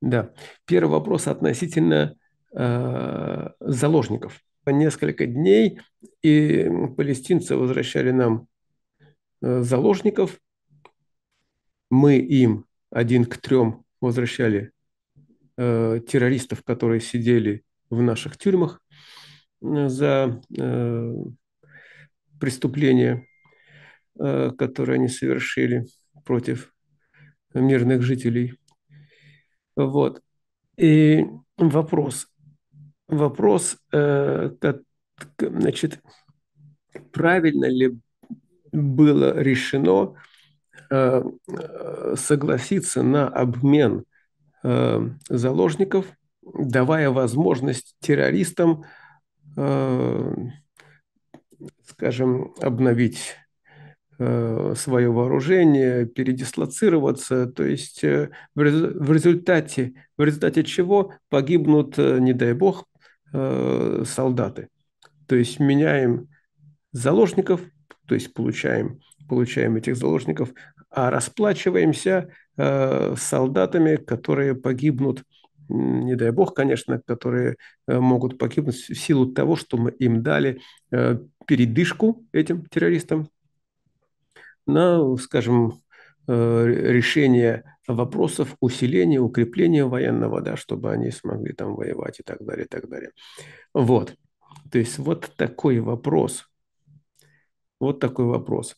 Да. Первый вопрос относительно э, заложников. Несколько дней и палестинцы возвращали нам э, заложников. Мы им один к трем возвращали э, террористов, которые сидели в наших тюрьмах э, за э, преступления, э, которые они совершили против мирных жителей вот. И вопрос. Вопрос, э, значит, правильно ли было решено э, э, согласиться на обмен заложников, давая возможность террористам, скажем, обновить Э, свое вооружение, передислоцироваться, то есть э, в результате, в результате чего погибнут, э, не дай бог, солдаты. То есть меняем заложников, то есть получаем, получаем этих заложников, а расплачиваемся солдатами, которые погибнут, не дай бог, конечно, которые могут погибнуть в силу того, что мы им дали передышку этим террористам, на, скажем, э, решение вопросов усиления, укрепления военного, да, чтобы они смогли там воевать и так далее, и так далее. Вот. То есть вот такой вопрос. Вот такой вопрос.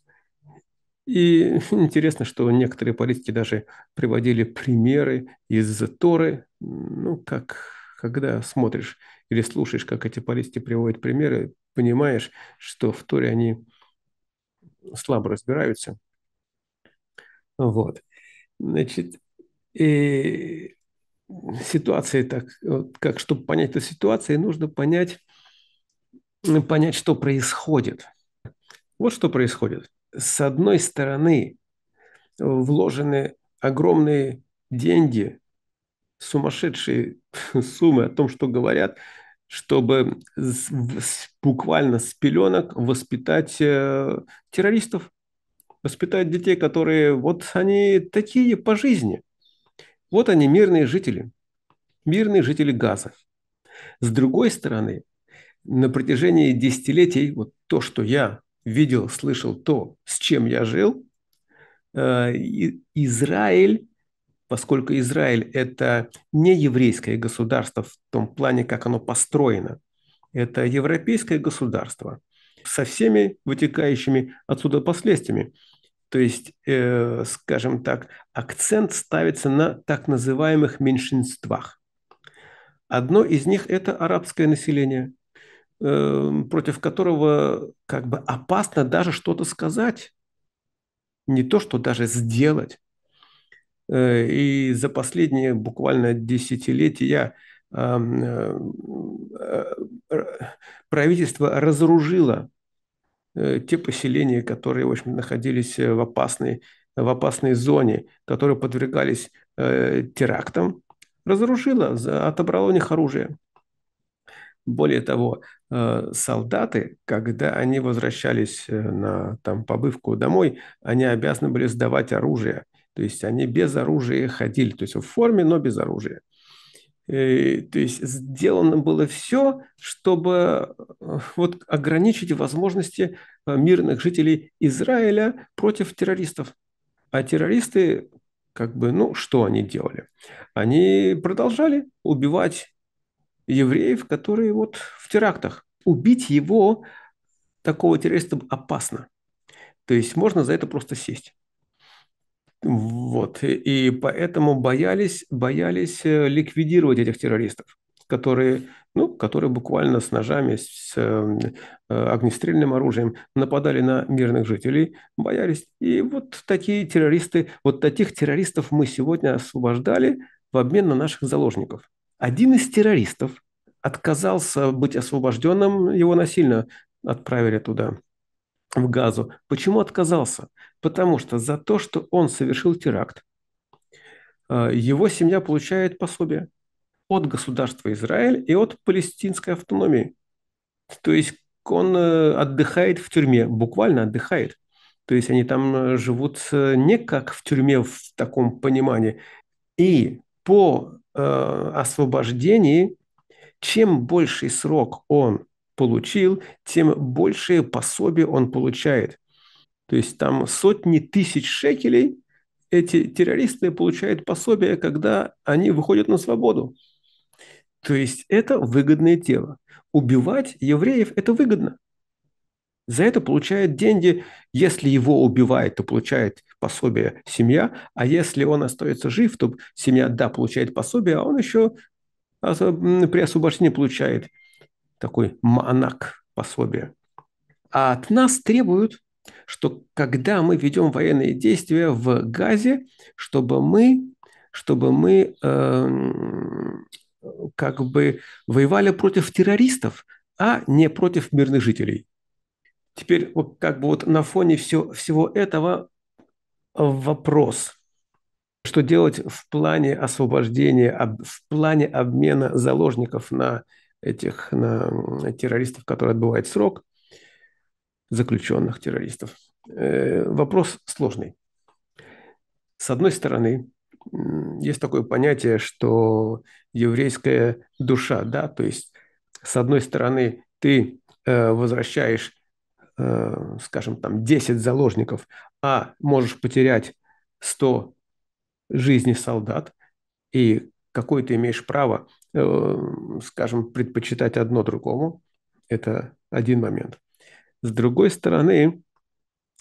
И интересно, что некоторые политики даже приводили примеры из Торы. Ну, как когда смотришь или слушаешь, как эти политики приводят примеры, понимаешь, что в Торе они слабо разбираются. Вот. Значит, и ситуация так, вот как, чтобы понять эту ситуацию, нужно понять, понять, что происходит. Вот что происходит. С одной стороны, вложены огромные деньги, сумасшедшие суммы о том, что говорят – чтобы буквально с пеленок воспитать э, террористов, воспитать детей, которые вот они такие по жизни. Вот они мирные жители, мирные жители Газа. С другой стороны, на протяжении десятилетий вот то, что я видел, слышал, то, с чем я жил, э, Израиль поскольку Израиль – это не еврейское государство в том плане, как оно построено. Это европейское государство со всеми вытекающими отсюда последствиями. То есть, э, скажем так, акцент ставится на так называемых меньшинствах. Одно из них – это арабское население, э, против которого как бы опасно даже что-то сказать, не то что даже сделать. Э, и за последние буквально десятилетия э, э, правительство разоружило те поселения, которые, в общем, находились в опасной, в опасной зоне, которые подвергались терактам, разоружило, отобрало у них оружие. Более того, солдаты, когда они возвращались на там, побывку домой, они обязаны были сдавать оружие. То есть они без оружия ходили, то есть в форме, но без оружия. И, э, то есть сделано было все, чтобы э, вот ограничить возможности э, мирных жителей Израиля против террористов. А террористы, как бы, ну, что они делали? Они продолжали убивать евреев, которые вот в терактах. Убить его, такого террориста, опасно. То есть можно за это просто сесть. Вот. И поэтому боялись, боялись э, ликвидировать этих террористов, которые, ну, которые буквально с ножами, с эм, э, огнестрельным оружием нападали на мирных жителей, боялись. И вот такие террористы, вот таких террористов мы сегодня освобождали в обмен на наших заложников. Один из террористов отказался быть освобожденным, его насильно отправили туда в газу. Почему отказался? Потому что за то, что он совершил теракт, э, его семья получает пособие от государства Израиль и от палестинской автономии. То есть он э, отдыхает в тюрьме, буквально отдыхает. То есть они там э, живут не как в тюрьме в таком понимании. И по э, освобождении, чем больший срок он получил, тем большее пособие он получает. То есть там сотни тысяч шекелей эти террористы получают пособие, когда они выходят на свободу. То есть это выгодное дело. Убивать евреев – это выгодно. За это получает деньги. Если его убивают, то получает пособие семья. А если он остается жив, то семья, да, получает пособие, а он еще при освобождении получает такой манак пособие, А от нас требуют, что когда мы ведем военные действия в Газе, чтобы мы, чтобы мы э, как бы воевали против террористов, а не против мирных жителей. Теперь вот как бы вот на фоне все, всего этого вопрос, что делать в плане освобождения, в плане обмена заложников на этих на террористов, которые отбывают срок, заключенных террористов. Э, вопрос сложный. С одной стороны, есть такое понятие, что еврейская душа, да, то есть с одной стороны ты э, возвращаешь, э, скажем, там 10 заложников, а можешь потерять 100 жизней солдат, и какое ты имеешь право Э, скажем, предпочитать одно другому. Это один момент. С другой стороны,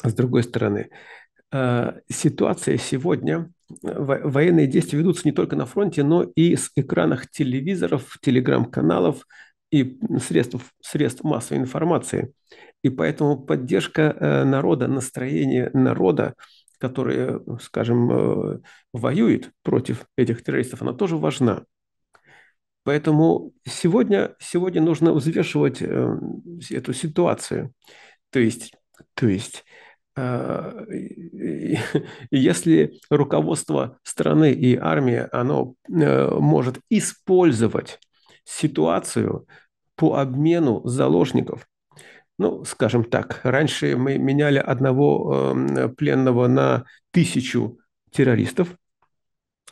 с другой стороны, э, ситуация сегодня, э, военные действия ведутся не только на фронте, но и с экранах телевизоров, телеграм-каналов и средств, средств массовой информации. И поэтому поддержка народа, настроение народа, которое, скажем, воюет против этих террористов, она тоже важна. Поэтому сегодня, сегодня нужно взвешивать э, эту ситуацию. То есть, то есть э, если руководство страны и армия, оно э, может использовать ситуацию по обмену заложников, ну, скажем так, раньше мы меняли одного э, пленного на тысячу террористов,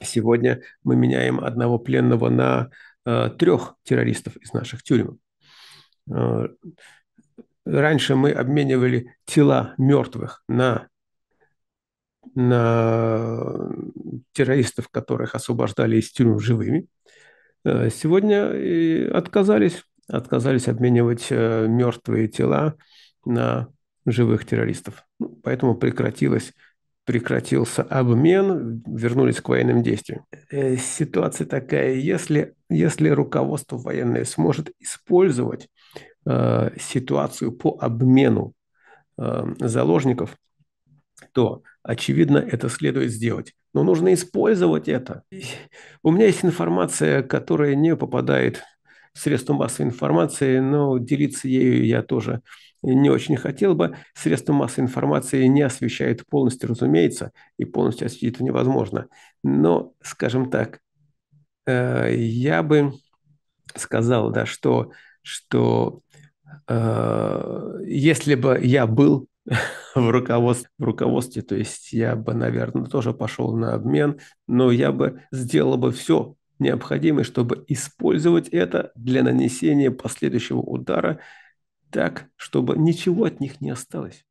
сегодня мы меняем одного пленного на Э, трех террористов из наших тюрем. Э, раньше мы обменивали тела мертвых на, на террористов, которых освобождали из тюрьмы живыми. Э, сегодня отказались, отказались обменивать мертвые тела на живых террористов. Ну, поэтому прекратилось прекратился обмен, вернулись к военным действиям. Э, ситуация такая, если, если руководство военное сможет использовать э, ситуацию по обмену э, заложников, то, очевидно, это следует сделать. Но нужно использовать это. У меня есть информация, которая не попадает средства массовой информации, но делиться ею я тоже не очень хотел бы. Средства массовой информации не освещают полностью, разумеется, и полностью осветить это невозможно. Но, скажем так, э, я бы сказал, да, что, что э, если бы я был в руководстве, в руководстве, то есть я бы, наверное, тоже пошел на обмен, но я бы сделал бы все, необходимы, чтобы использовать это для нанесения последующего удара так, чтобы ничего от них не осталось.